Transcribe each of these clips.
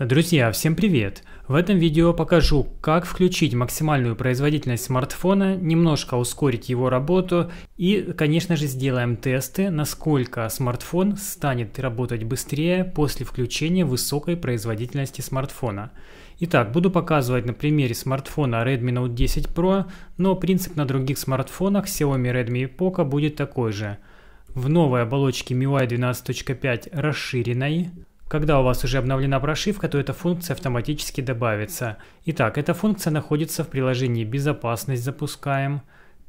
Друзья, всем привет! В этом видео покажу, как включить максимальную производительность смартфона, немножко ускорить его работу и, конечно же, сделаем тесты, насколько смартфон станет работать быстрее после включения высокой производительности смартфона. Итак, буду показывать на примере смартфона Redmi Note 10 Pro, но принцип на других смартфонах Xiaomi Redmi и Poco будет такой же – в новой оболочке MIUI 12.5 расширенной. Когда у вас уже обновлена прошивка, то эта функция автоматически добавится. Итак, эта функция находится в приложении «Безопасность» запускаем,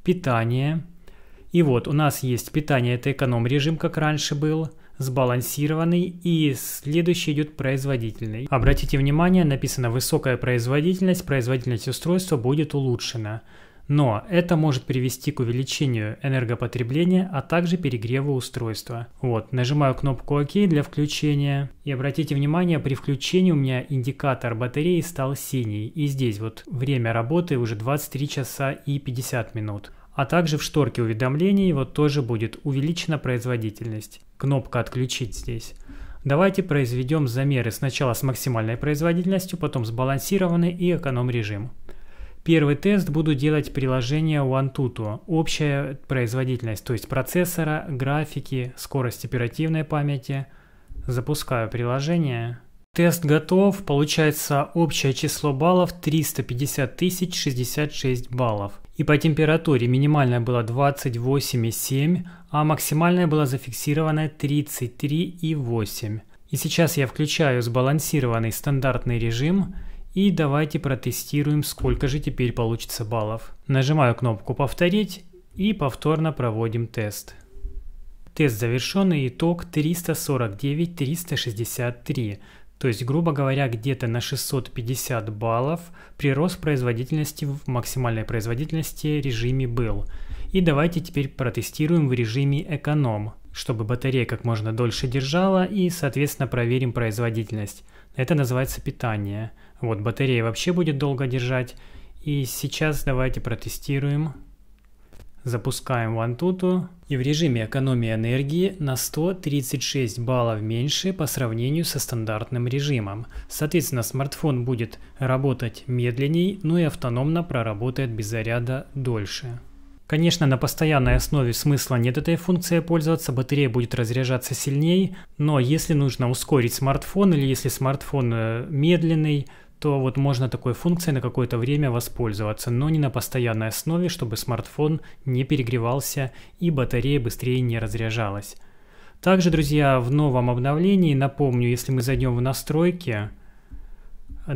«Питание». И вот у нас есть питание, это эконом-режим, как раньше был, сбалансированный и следующий идет производительный. Обратите внимание, написано «Высокая производительность, производительность устройства будет улучшена». Но это может привести к увеличению энергопотребления, а также перегреву устройства. Вот, нажимаю кнопку ОК для включения. И обратите внимание, при включении у меня индикатор батареи стал синий. И здесь вот время работы уже 23 часа и 50 минут. А также в шторке уведомлений вот тоже будет увеличена производительность. Кнопка «Отключить» здесь. Давайте произведем замеры сначала с максимальной производительностью, потом с балансированной и эконом режимом. Первый тест буду делать приложение OneTutu, общая производительность, то есть процессора, графики, скорость оперативной памяти. Запускаю приложение. Тест готов, получается общее число баллов 350 066 баллов. И по температуре минимальная была 28,7, а максимальная была зафиксирована 33,8. И сейчас я включаю сбалансированный стандартный режим – и давайте протестируем, сколько же теперь получится баллов. Нажимаю кнопку «Повторить» и повторно проводим тест. Тест завершен и итог 349-363, то есть, грубо говоря, где-то на 650 баллов прирост производительности в максимальной производительности режиме был. И давайте теперь протестируем в режиме эконом, чтобы батарея как можно дольше держала и, соответственно, проверим производительность. Это называется питание. Вот батарея вообще будет долго держать. И сейчас давайте протестируем. Запускаем OneTutu И в режиме экономии энергии на 136 баллов меньше по сравнению со стандартным режимом. Соответственно, смартфон будет работать медленней, но ну и автономно проработает без заряда дольше. Конечно, на постоянной основе смысла нет этой функции пользоваться, батарея будет разряжаться сильнее, но если нужно ускорить смартфон или если смартфон э, медленный, то вот можно такой функцией на какое-то время воспользоваться, но не на постоянной основе, чтобы смартфон не перегревался и батарея быстрее не разряжалась. Также, друзья, в новом обновлении, напомню, если мы зайдем в настройки,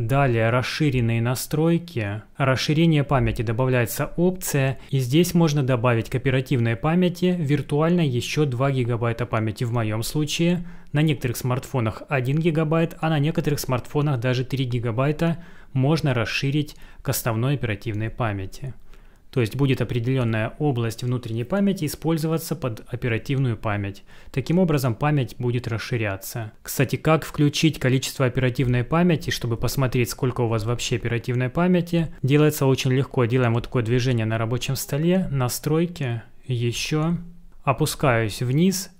Далее расширенные настройки. Расширение памяти добавляется опция. И здесь можно добавить к оперативной памяти виртуально еще 2 гигабайта памяти в моем случае. На некоторых смартфонах 1 гигабайт, а на некоторых смартфонах даже 3 гигабайта можно расширить к основной оперативной памяти. То есть будет определенная область внутренней памяти использоваться под оперативную память. Таким образом, память будет расширяться. Кстати, как включить количество оперативной памяти, чтобы посмотреть, сколько у вас вообще оперативной памяти, делается очень легко. Делаем вот такое движение на рабочем столе, настройки, еще, опускаюсь вниз,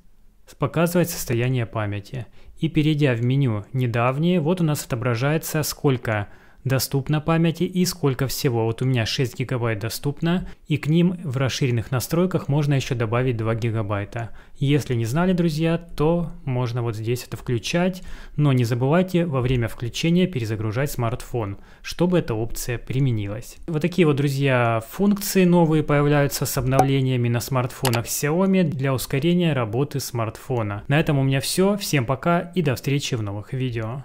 показывает состояние памяти. И перейдя в меню «Недавние», вот у нас отображается, сколько доступно памяти и сколько всего. Вот у меня 6 гигабайт доступно, и к ним в расширенных настройках можно еще добавить 2 гигабайта. Если не знали, друзья, то можно вот здесь это включать, но не забывайте во время включения перезагружать смартфон, чтобы эта опция применилась. Вот такие вот, друзья, функции новые появляются с обновлениями на смартфонах Xiaomi для ускорения работы смартфона. На этом у меня все, всем пока и до встречи в новых видео.